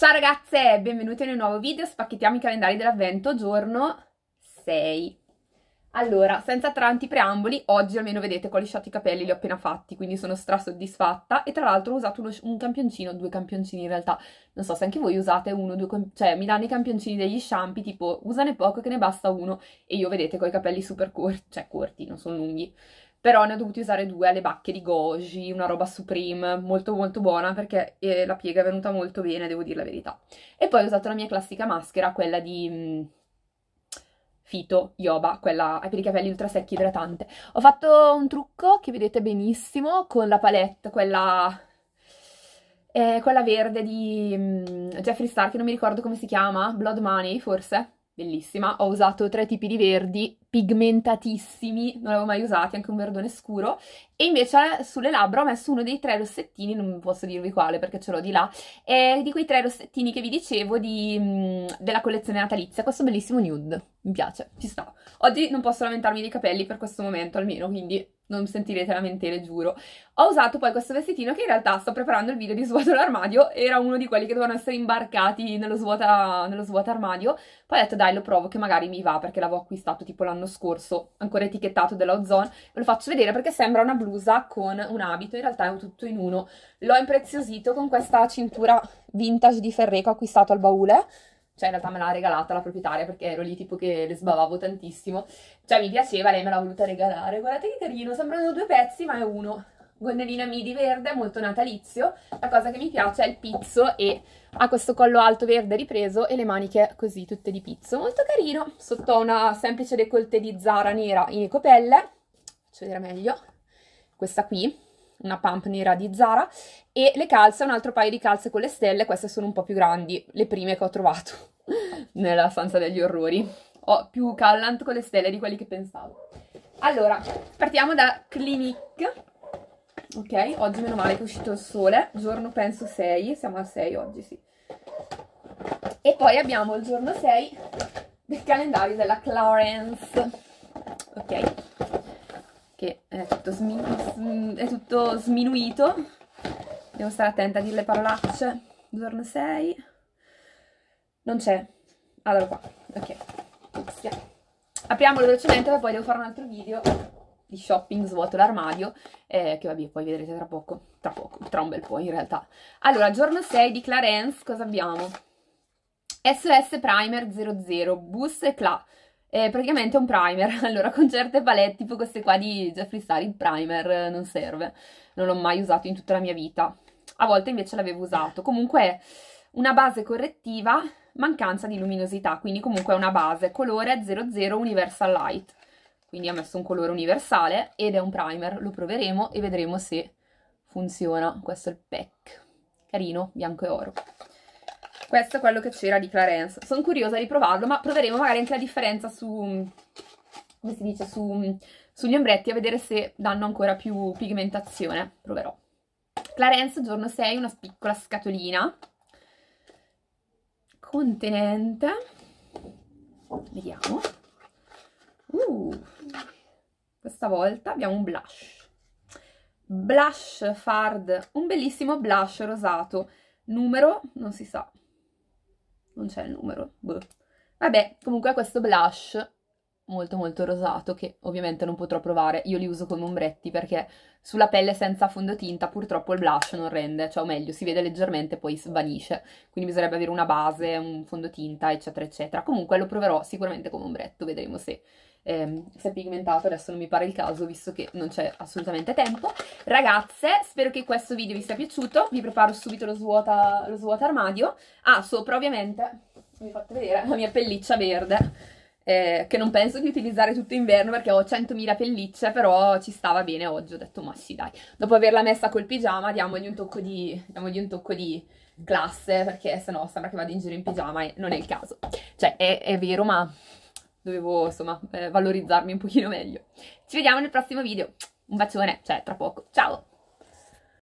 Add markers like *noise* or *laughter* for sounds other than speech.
Ciao ragazze, benvenuti in un nuovo video, spacchettiamo i calendari dell'avvento, giorno 6. Allora, senza tanti preamboli, oggi almeno vedete che ho lisciato i capelli, li ho appena fatti, quindi sono strasoddisfatta e tra l'altro ho usato uno, un campioncino, due campioncini in realtà, non so se anche voi usate uno, due, cioè mi danno i campioncini degli shampoo, tipo usane poco che ne basta uno e io vedete che ho i capelli super corti, cioè corti, non sono lunghi, però ne ho dovuti usare due alle bacche di Goji, una roba Supreme, molto molto buona perché eh, la piega è venuta molto bene, devo dire la verità. E poi ho usato la mia classica maschera, quella di... Mh, mm, Fito, Yoba, quella per i capelli ultra secchi idratante. Ho fatto un trucco che vedete benissimo con la palette, quella, eh, quella verde di mh, mm, Jeffree Star, che non mi ricordo come si chiama, Blood Money forse, bellissima. Ho usato tre tipi di verdi, pigmentatissimi, non avevo mai usati, anche un verdone scuro. E invece sulle labbra ho messo uno dei tre rossettini, non posso dirvi quale perché ce l'ho di là, eh, di quei tre rossettini che vi dicevo di, della collezione natalizia. Questo bellissimo nude, mi piace, ci sta. Oggi non posso lamentarmi dei capelli per questo momento almeno, quindi non sentirete lamentele, giuro. Ho usato poi questo vestitino che in realtà sto preparando il video di svuoto l'armadio, era uno di quelli che dovevano essere imbarcati nello svuota, nello svuota armadio, poi ho detto dai lo provo che magari mi va perché l'avevo acquistato tipo l'anno scorso, ancora etichettato della Ozone, ve lo faccio vedere perché sembra una blusa con un abito, in realtà è un tutto in uno. L'ho impreziosito con questa cintura vintage di Ferreco acquistato al baule, cioè in realtà me l'ha regalata la proprietaria perché ero lì tipo che le sbavavo tantissimo, cioè mi piaceva, lei me l'ha voluta regalare, guardate che carino, sembrano due pezzi ma è uno, gonnellina midi verde, molto natalizio, la cosa che mi piace è il pizzo e ha questo collo alto verde ripreso e le maniche così tutte di pizzo, molto carino, sotto una semplice décolleté di Zara nera in copelle. faccio vedere meglio, questa qui, una pump nera di Zara, e le calze, un altro paio di calze con le stelle, queste sono un po' più grandi, le prime che ho trovato *laughs* nella stanza degli orrori. Ho più Callant con le stelle di quelli che pensavo. Allora, partiamo da Clinique. Ok, oggi meno male che è uscito il sole, giorno penso 6, siamo a 6 oggi, sì. E poi abbiamo il giorno 6 del calendario della Clarence. Ok, che è tutto, è tutto sminuito. Devo stare attenta a dire le parolacce. Giorno 6. Non c'è. Allora qua. Ok. Ups, Apriamolo velocemente, ma poi devo fare un altro video di shopping, svuoto l'armadio, eh, che vabbè poi vedrete tra poco, tra poco, tra un bel po' in realtà. Allora, giorno 6 di Clarence, cosa abbiamo? SOS Primer 00, Bus e Cla, è praticamente un primer, *laughs* allora con certe palette tipo queste qua di Jeffree Star il primer eh, non serve, non l'ho mai usato in tutta la mia vita, a volte invece l'avevo usato, comunque una base correttiva, mancanza di luminosità, quindi comunque è una base, colore 00 Universal Light, quindi ha messo un colore universale ed è un primer, lo proveremo e vedremo se funziona, questo è il pack, carino, bianco e oro questo è quello che c'era di Clarence sono curiosa di provarlo ma proveremo magari anche la differenza su come si dice su, sugli ombretti a vedere se danno ancora più pigmentazione proverò Clarence giorno 6 una piccola scatolina contenente vediamo uh, questa volta abbiamo un blush blush fard un bellissimo blush rosato numero non si sa non c'è il numero, boh. Vabbè, comunque questo blush molto molto rosato che ovviamente non potrò provare, io li uso come ombretti perché sulla pelle senza fondotinta purtroppo il blush non rende, cioè o meglio si vede leggermente poi svanisce, quindi bisognerebbe avere una base, un fondotinta eccetera eccetera, comunque lo proverò sicuramente come ombretto, vedremo se eh, si è pigmentato, adesso non mi pare il caso visto che non c'è assolutamente tempo. Ragazze, spero che questo video vi sia piaciuto, vi preparo subito lo svuota, lo svuota armadio. Ah, sopra ovviamente, mi fate vedere, la mia pelliccia verde. Eh, che non penso di utilizzare tutto inverno perché ho 100.000 pellicce, però ci stava bene oggi, ho detto ma sì dai. Dopo averla messa col pigiama diamogli un tocco di, un tocco di classe perché se no sembra che vada in giro in pigiama e non è il caso. Cioè è, è vero ma dovevo insomma eh, valorizzarmi un pochino meglio. Ci vediamo nel prossimo video, un bacione, cioè tra poco, ciao!